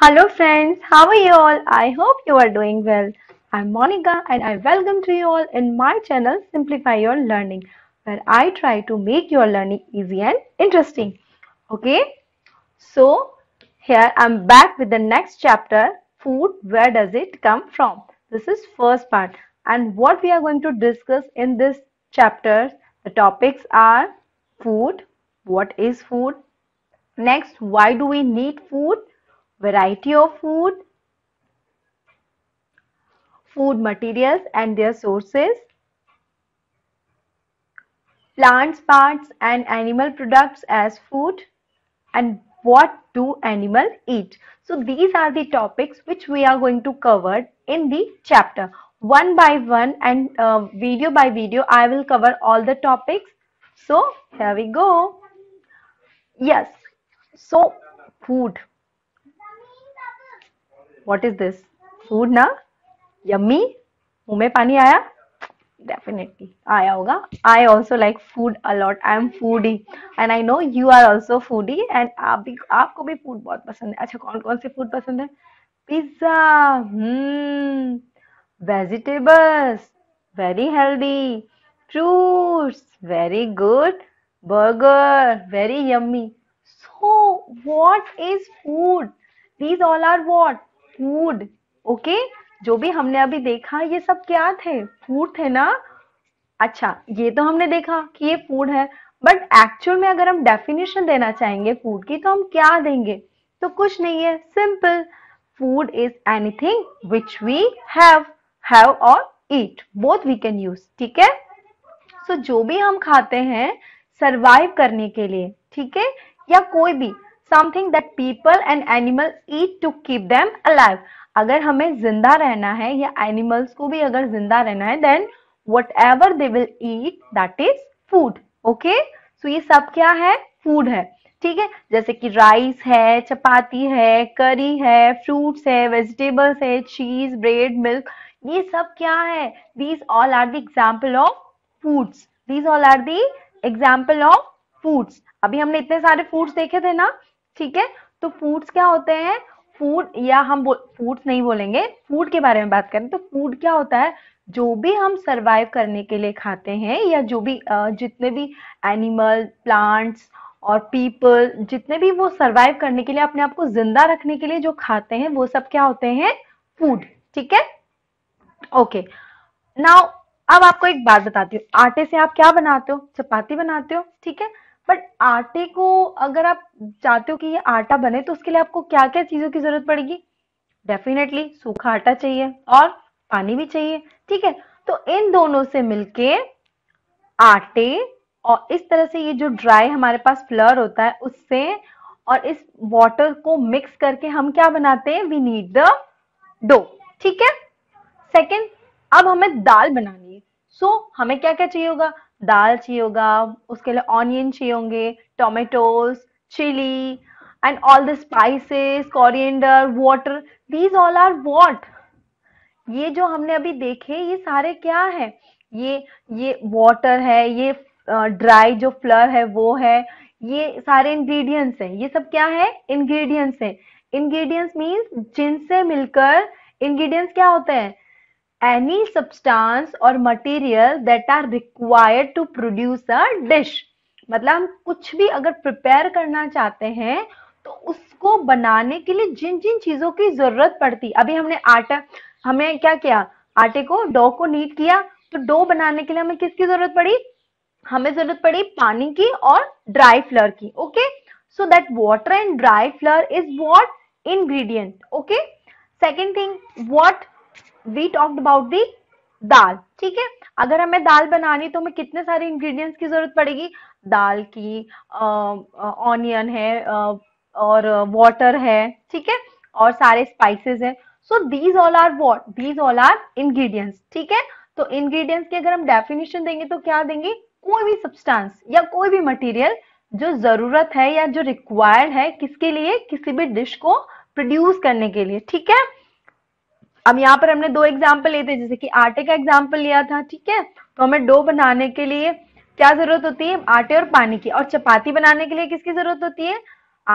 Hello friends, how are you all? I hope you are doing well. I'm Monica and I welcome to you all in my channel Simplify Your Learning where I try to make your learning easy and interesting. Okay, so here I'm back with the next chapter Food, Where Does It Come From? This is first part and what we are going to discuss in this chapter the topics are food, what is food, next why do we need food variety of food, food materials and their sources, plants parts and animal products as food and what do animals eat. So these are the topics which we are going to cover in the chapter. One by one and uh, video by video I will cover all the topics. So here we go. Yes. So food. What is this food ना yummy मुंह में पानी आया definitely आया होगा I also like food a lot I am foodie and I know you are also foodie and आप भी आपको भी फूड बहुत पसंद है अच्छा कौन कौन से फूड पसंद है pizza vegetables very healthy fruits very good burger very yummy so what is food these all are what food okay जो भी हमने अभी देखा ये सब क्या थे फूड थे ना अच्छा ये तो हमने देखा कि ये फूड है बट एक्चुअल में अगर हम डेफिनेशन देना चाहेंगे फूड की तो हम क्या देंगे तो कुछ नहीं है simple food is anything which we have have और eat both we can use ठीक है सो so, जो भी हम खाते हैं सरवाइव करने के लिए ठीक है या कोई भी something that people and animal eat to keep them alive अगर हमें जिंदा रहना है या एनिमल्स को भी अगर जिंदा रहना है then whatever they will eat that is food okay so ये सब क्या है फूड है ठीक है जैसे कि राइस है चपाती है करी है फ्रूट्स है वेजिटेबल्स है चीज ब्रेड मिल्क ये सब क्या है these all are the example of foods these all are the example of foods अभी हमने इतने सारे फूड्स देखे थे ना ठीक है तो फूड्स क्या होते हैं फूड या हम फूड्स नहीं बोलेंगे फूड के बारे में बात करें तो फूड क्या होता है जो भी हम सरवाइव करने के लिए खाते हैं या जो भी जितने भी एनिमल प्लांट्स और पीपल जितने भी वो सरवाइव करने के लिए अपने आप को जिंदा रखने के लिए जो खाते हैं वो सब क्या होते हैं फूड ठीक है ओके नाउ अब आपको एक बात बताती हूँ आटे से आप क्या बनाते हो चपाती बनाते हो ठीक है बट आटे को अगर आप चाहते हो कि ये आटा बने तो उसके लिए आपको क्या क्या चीज़ों की ज़रूरत पड़ेगी डेफिनेटली सूखा आटा चाहिए और पानी भी चाहिए ठीक है तो इन दोनों से मिलके आटे और इस तरह से ये जो ड्राई हमारे पास फ्लर होता है उससे और इस वॉटर को मिक्स करके हम क्या बनाते हैं वी नीड द डो ठीक है सेकेंड अब हमें दाल बनानी है सो so, हमें क्या क्या चाहिए होगा दाल चाहिए होगा उसके लिए ऑनियन चाहिए होंगे tomatoes chilli and all the spices coriander water these all are what ये जो हमने अभी देखे ये सारे क्या है ये ये वाटर है ये ड्राई जो फ्लर है वो है ये सारे इंग्रेडिएंट्स हैं ये सब क्या है इंग्रेडिएंट्स हैं इंग्रेडिएंट्स मींस जिनसे मिलकर इंग्रेडिएंट्स क्या होते हैं एनी substance और material that are required to produce a dish मतलब हम कुछ भी अगर प्रिपेयर करना चाहते हैं तो उसको बनाने के लिए जिन जिन चीजों की जरूरत पड़ती अभी हमने आटा हमें क्या किया आटे को डो को नीट किया तो डो बनाने के लिए हमें किसकी जरूरत पड़ी हमें जरूरत पड़ी पानी की और ड्राई फ्लर की okay so that water and dry flour is what ingredient okay second thing what we talked about the dal ठीक है अगर हमें दाल बनानी तो हमें कितने सारे इंग्रेडिएंट्स की जरूरत पड़ेगी दाल की ऑनियन है और वाटर है ठीक है और सारे स्पाइसेस हैं so these all are what these all are ingredients ठीक है तो इंग्रेडिएंट्स की अगर हम डेफिनेशन देंगे तो क्या देंगे कोई भी सब्सटेंस या कोई भी मटीरियल जो जरूरत है या जो रिक्वायर्ड है किसके लिए किसी भी डिश को प्रोड्यूस करने के लिए ठीक है अब यहाँ पर हमने दो एग्जाम्पल लिए थे जैसे कि आटे का एग्जाम्पल लिया था ठीक है तो हमें डो बनाने के लिए क्या जरूरत होती है आटे और पानी की और चपाती बनाने के लिए किसकी जरूरत होती है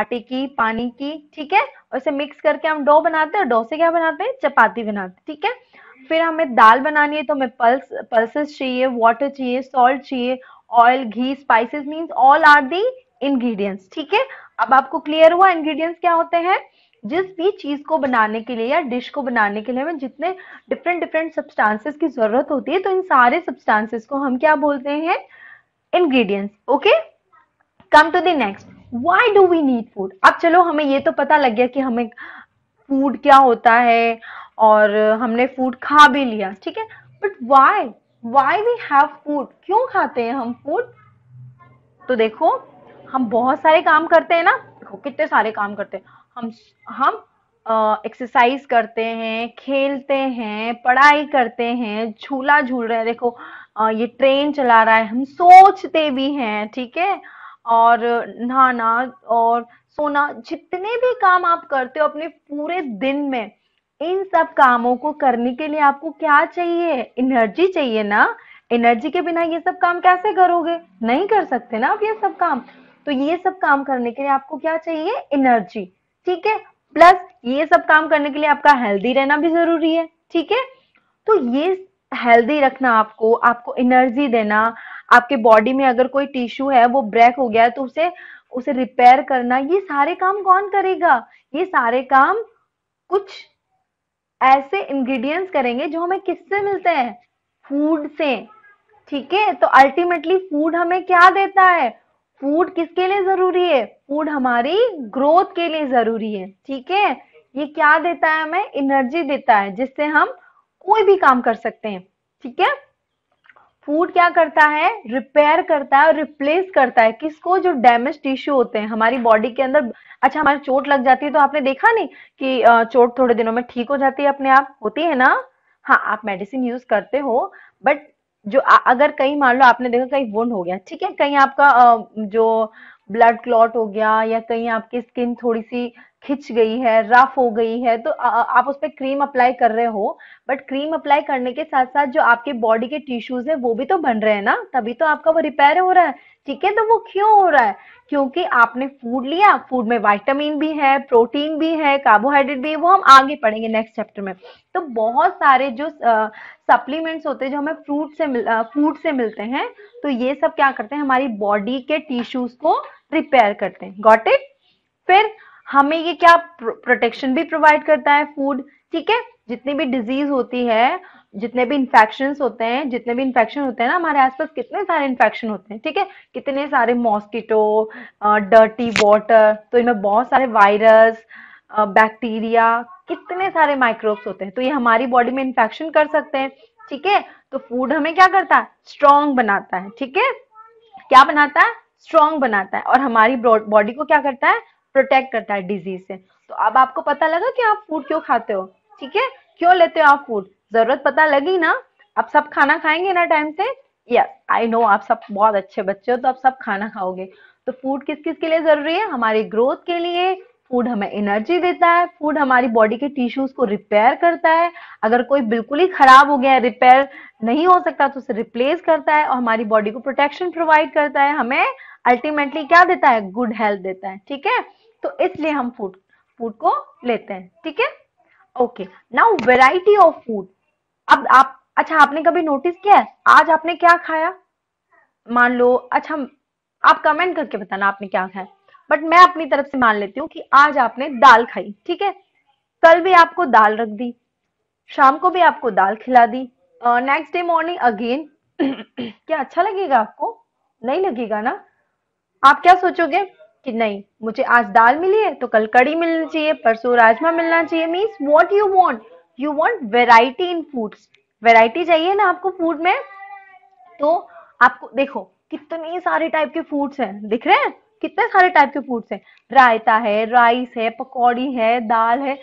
आटे की पानी की ठीक है और इसे मिक्स करके हम डो बनाते हैं और डो से क्या बनाते हैं चपाती बनाते हैं ठीक है फिर हमें दाल बनानी है तो हमें पल्स पल्सेस चाहिए वाटर चाहिए सॉल्ट चाहिए ऑयल घी spices means all are the ingredients ठीक है अब आपको क्लियर हुआ इंग्रेडिएंट्स क्या होते हैं जिस भी चीज को बनाने के लिए या डिश को बनाने के लिए हमें जितने डिफरेंट डिफरेंट सब्सटेंसेस की जरूरत होती है तो इन सारे सब्सटेंसेस को हम क्या बोलते हैं ingredients okay come to the next why do we need food अब चलो हमें ये तो पता लग गया कि हमें फूड क्या होता है और हमने फूड खा भी लिया ठीक है but why why we have food क्यों खाते हैं हम फूड तो देखो हम बहुत सारे काम करते हैं ना देखो कितने सारे काम करते हैं हम हम एक्सरसाइज करते हैं खेलते हैं पढ़ाई करते हैं झूला झूल रहे हैं देखो आ, ये ट्रेन चला रहा है हम सोचते भी हैं ठीक है और नहाना और सोना जितने भी काम आप करते हो अपने पूरे दिन में इन सब कामों को करने के लिए आपको क्या चाहिए एनर्जी चाहिए ना एनर्जी के बिना ये सब काम कैसे करोगे नहीं कर सकते ना आप ये सब काम तो ये सब काम करने के लिए आपको क्या चाहिए एनर्जी ठीक है प्लस ये सब काम करने के लिए आपका हेल्दी रहना भी जरूरी है ठीक है तो ये हेल्दी रखना आपको आपको एनर्जी देना आपके बॉडी में अगर कोई टिश्यू है वो ब्रेक हो गया है तो उसे उसे रिपेयर करना ये सारे काम कौन करेगा ये सारे काम कुछ ऐसे इंग्रेडिएंट्स करेंगे जो हमें किससे मिलते हैं फूड से ठीक है तो अल्टीमेटली फूड हमें क्या देता है फूड किसके लिए जरूरी है फूड हमारी ग्रोथ के लिए जरूरी है ठीक है ये क्या देता है हमें एनर्जी देता है जिससे हम कोई भी काम कर सकते हैं ठीक है फूड क्या करता है रिपेयर करता है और रिप्लेस करता है किसको जो डैमेज टिश्यू होते हैं हमारी बॉडी के अंदर अच्छा हमारी चोट लग जाती है तो आपने देखा नहीं कि चोट थोड़े दिनों में ठीक हो जाती है अपने आप होती है ना हाँ आप मेडिसिन यूज करते हो बट जो आ, अगर कहीं मान लो आपने देखा कहीं वुंड हो गया ठीक है कहीं आपका अ, जो ब्लड क्लॉट हो गया या कहीं आपकी स्किन थोड़ी सी खिंच गई है रफ हो गई है तो आ, आप उस पर क्रीम अप्लाई कर रहे हो बट क्रीम अप्लाई करने के साथ साथ जो आपके बॉडी के टिश्यूज है वो भी तो बन रहे हैं ना तभी तो आपका वो रिपेयर हो रहा है ठीक है तो वो क्यों हो रहा है क्योंकि आपने फूड लिया फूड में वाइटामिन भी है प्रोटीन भी है कार्बोहाइड्रेट भी है वो हम आगे पढ़ेंगे नेक्स्ट चैप्टर में तो बहुत सारे जो सप्लीमेंट्स होते हैं जो हमें फ्रूट से मिल फूड से मिलते हैं तो ये सब क्या करते हैं हमारी बॉडी के टिश्यूज को रिपेयर करते हैं गॉट इट फिर हमें ये क्या प्रोटेक्शन भी प्रोवाइड करता है फूड ठीक है जितनी भी डिजीज होती है जितने भी इन्फेक्शन होते हैं जितने भी इन्फेक्शन होते हैं ना हमारे आसपास कितने सारे इन्फेक्शन होते हैं ठीक है कितने सारे मॉस्किटो डर्टी वॉटर तो इनमें बहुत सारे वायरस बैक्टीरिया कितने सारे माइक्रोब्स होते हैं तो ये हमारी बॉडी में इन्फेक्शन कर सकते हैं ठीक है तो फूड हमें क्या करता है स्ट्रॉन्ग बनाता है ठीक है क्या बनाता है स्ट्रॉन्ग बनाता है और हमारी बॉडी को क्या करता है प्रोटेक्ट करता है डिजीज से तो अब आपको पता लगा कि आप फूड क्यों खाते हो ठीक है क्यों लेते हो आप फूड जरूरत पता लगी ना आप सब खाना खाएंगे ना टाइम से यस आई नो आप सब बहुत अच्छे बच्चे हो तो आप सब खाना खाओगे तो फूड किस किस के लिए जरूरी है हमारी ग्रोथ के लिए फूड हमें एनर्जी देता है फूड हमारी बॉडी के टिश्यूज को रिपेयर करता है अगर कोई बिल्कुल ही खराब हो गया है रिपेयर नहीं हो सकता तो उसे रिप्लेस करता है और हमारी बॉडी को प्रोटेक्शन प्रोवाइड करता है हमें अल्टीमेटली क्या देता है गुड हेल्थ देता है ठीक है तो इसलिए हम फूड फूड को लेते हैं ठीक है okay now variety of food अब आप अच्छा आपने कभी नोटिस किया है आज आपने क्या खाया मान लो अच्छा आप कमेंट करके बताना आपने क्या खाया बट मैं अपनी तरफ से मान लेती हूँ कि आज आपने दाल खाई ठीक है कल भी आपको दाल रख दी शाम को भी आपको दाल खिला दी नेक्स्ट डे मॉर्निंग अगेन क्या अच्छा लगेगा आपको नहीं लगेगा ना आप क्या सोचोगे कि नहीं मुझे आज दाल मिली है तो कल कड़ी मिलनी चाहिए परसों राजमा मिलना चाहिए means what you want you want variety in foods variety चाहिए ना आपको फूड में तो आपको देखो कितने सारे टाइप के फूड्स हैं दिख रहे हैं कितने सारे टाइप के फूड्स हैं रायता है राइस है पकौड़ी है दाल है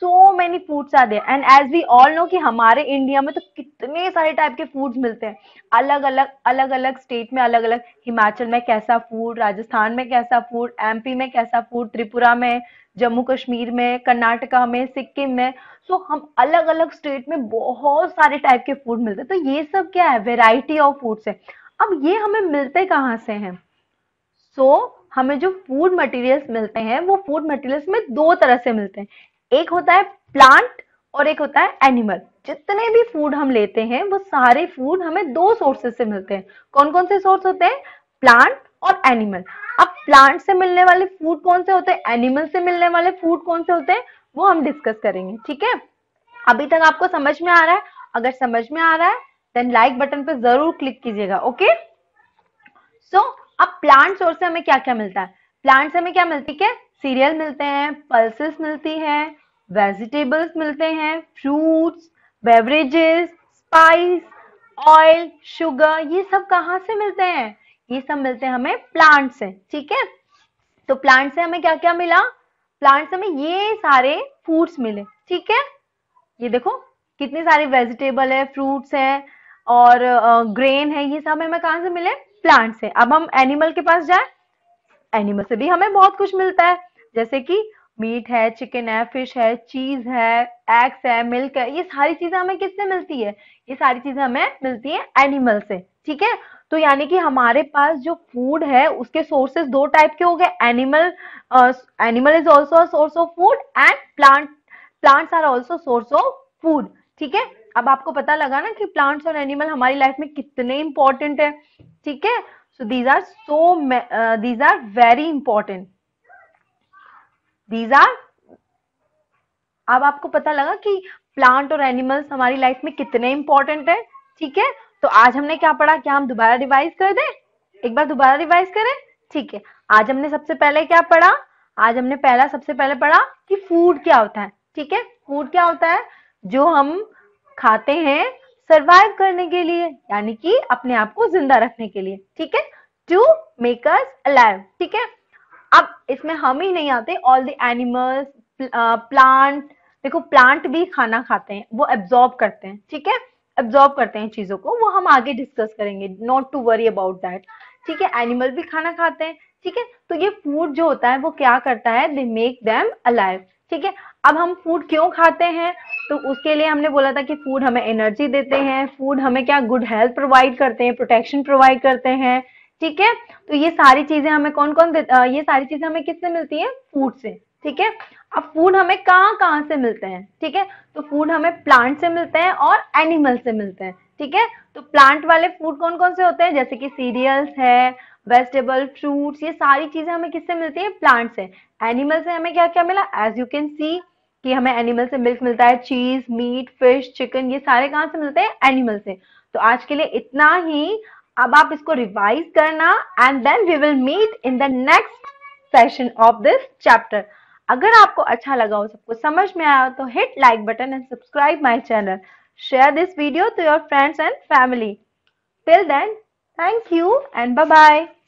so many foods are there and as we all know कि हमारे इंडिया में तो कितने सारे टाइप के फूड्स मिलते हैं अलग अलग अलग अलग स्टेट में अलग अलग हिमाचल में कैसा फूड राजस्थान में कैसा फूड एमपी में कैसा फूड त्रिपुरा में जम्मू कश्मीर में कर्नाटका में सिक्किम में सो so, हम अलग अलग स्टेट में बहुत सारे टाइप के फूड मिलते हैं तो ये सब क्या है वेराइटी ऑफ फूड्स है अब ये हमें मिलते कहाँ से हैं सो so, हमें जो फूड मटेरियल्स मिलते हैं वो फूड मटेरियल्स में दो तरह से मिलते हैं एक होता है प्लांट और एक होता है एनिमल जितने भी फूड हम लेते हैं वो सारे फूड हमें दो सोर्सेस से मिलते हैं कौन कौन से सोर्स होते हैं प्लांट और एनिमल अब प्लांट से मिलने वाले फूड कौन से होते हैं एनिमल से मिलने वाले फूड कौन से होते हैं वो हम डिस्कस करेंगे ठीक है अभी तक आपको समझ में आ रहा है अगर समझ में आ रहा है देन लाइक बटन पर जरूर क्लिक कीजिएगा ओके सो so, अब प्लांट सोर्स से हमें क्या क्या मिलता है प्लांट से हमें क्या मिलती है सीरियल मिलते हैं पल्सेस मिलती है वेजिटेबल्स मिलते हैं fruits beverages spice oil sugar ये सब कहाँ से मिलते हैं ये सब मिलते हैं हमें प्लांट से ठीक है तो प्लांट से हमें क्या क्या मिला प्लांट से हमें ये सारे फूड्स मिले ठीक है ये देखो कितने सारे वेजिटेबल है फ्रूट्स है और ग्रेन है ये सब हमें कहा से मिले प्लांट है अब हम एनिमल के पास जाए एनिमल से भी हमें बहुत कुछ मिलता है जैसे कि मीट है चिकन है फिश है चीज है एग्स है मिल्क है ये सारी चीजें हमें किससे मिलती है ये सारी चीजें हमें मिलती है एनिमल से ठीक है तो यानी कि हमारे पास जो फूड है उसके सोर्सेस दो टाइप के हो गए animal animal is also source of food and plant plants are also source of food ठीक है अब आपको पता लगा ना कि प्लांट्स और एनिमल हमारी लाइफ में कितने इंपॉर्टेंट है ठीक है so these are so these are very important these are अब आपको पता लगा कि प्लांट और एनिमल्स हमारी लाइफ में कितने इंपॉर्टेंट है ठीक है तो आज हमने क्या पढ़ा क्या हम दोबारा रिवाइज कर दें एक बार दोबारा रिवाइज करें ठीक है आज हमने सबसे पहले क्या पढ़ा आज हमने पहला सबसे पहले पढ़ा कि फूड क्या होता है ठीक है फूड क्या होता है जो हम खाते हैं सरवाइव करने के लिए यानी कि अपने आप को जिंदा रखने के लिए ठीक है टू मेक अस अलाइव ठीक है अब इसमें हम ही नहीं आते ऑल द एनिमल्स प्लांट देखो प्लांट भी खाना खाते हैं वो एब्जॉर्ब करते हैं ठीक है एब्जॉर्ब करते हैं चीजों को वो हम आगे डिस्कस करेंगे not to worry about that ठीक है एनिमल भी खाना खाते हैं ठीक है तो ये फूड जो होता है वो क्या करता है दे मेक देम अलाइव ठीक है अब हम फूड क्यों खाते हैं तो उसके लिए हमने बोला था कि फूड हमें एनर्जी देते हैं फूड हमें क्या गुड हेल्थ प्रोवाइड करते हैं प्रोटेक्शन प्रोवाइड करते हैं ठीक है तो ये सारी चीजें हमें कौन कौन ये सारी चीजें हमें किससे मिलती है फूड से ठीक है अब फूड हमें कहाँ कहाँ से मिलते हैं ठीक है तो फूड हमें प्लांट से मिलते हैं और एनिमल से मिलते हैं ठीक है तो प्लांट वाले फूड कौन कौन से होते हैं जैसे कि सीरियल्स है वेजिटेबल फ्रूट्स ये सारी चीजें हमें किससे मिलती है प्लांट से एनिमल से हमें क्या क्या मिला एज यू कैन सी कि हमें एनिमल से मिल्क मिलता है चीज मीट फिश चिकन ये सारे कहां से मिलते हैं एनिमल से तो आज के लिए इतना ही अब आप इसको रिवाइज करना and then we will meet in the next session of this chapter अगर आपको अच्छा लगा हो सबको समझ में आया तो hit like button and subscribe my channel share this video to your friends and family till then thank you and bye bye